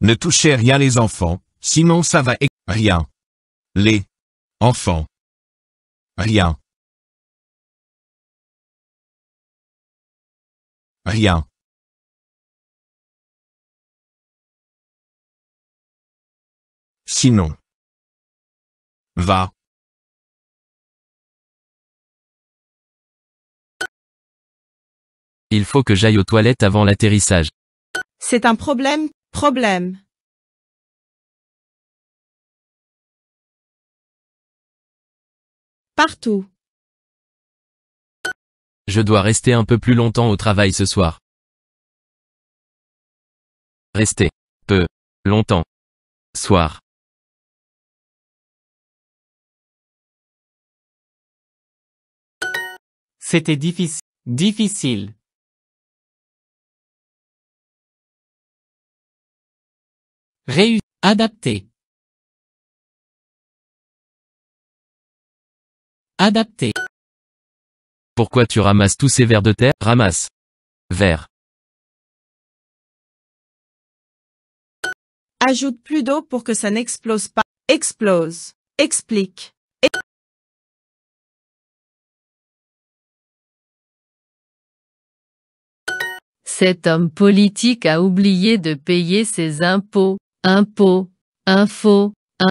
Ne touchez rien les enfants, sinon ça va et rien. Les enfants. Rien. Rien. Sinon. Va. Il faut que j'aille aux toilettes avant l'atterrissage. C'est un problème Problème. Partout. Je dois rester un peu plus longtemps au travail ce soir. Rester. Peu. Longtemps. Soir. C'était difficile. Difficile. Réussir. Adapté. Adapté. Pourquoi tu ramasses tous ces vers de terre Ramasse. Vers. Ajoute plus d'eau pour que ça n'explose pas. Explose. Explique. Cet homme politique a oublié de payer ses impôts impôt, info, un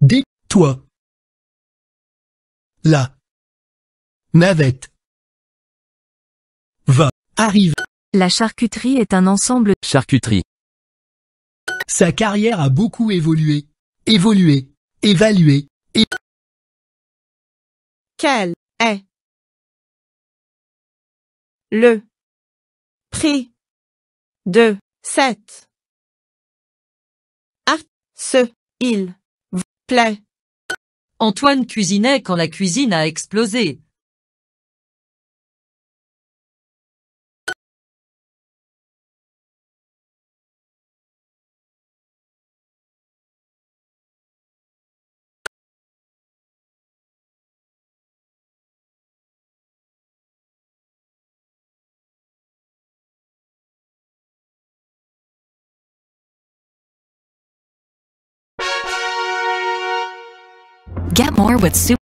Toi. toi. La navette va arrive. La charcuterie est un ensemble charcuterie. Sa carrière a beaucoup évolué, évolué, évalué, et quel est le prix 2, 7. Art, ce, il, vous plaît. Antoine cuisinait quand la cuisine a explosé. Get more with Super.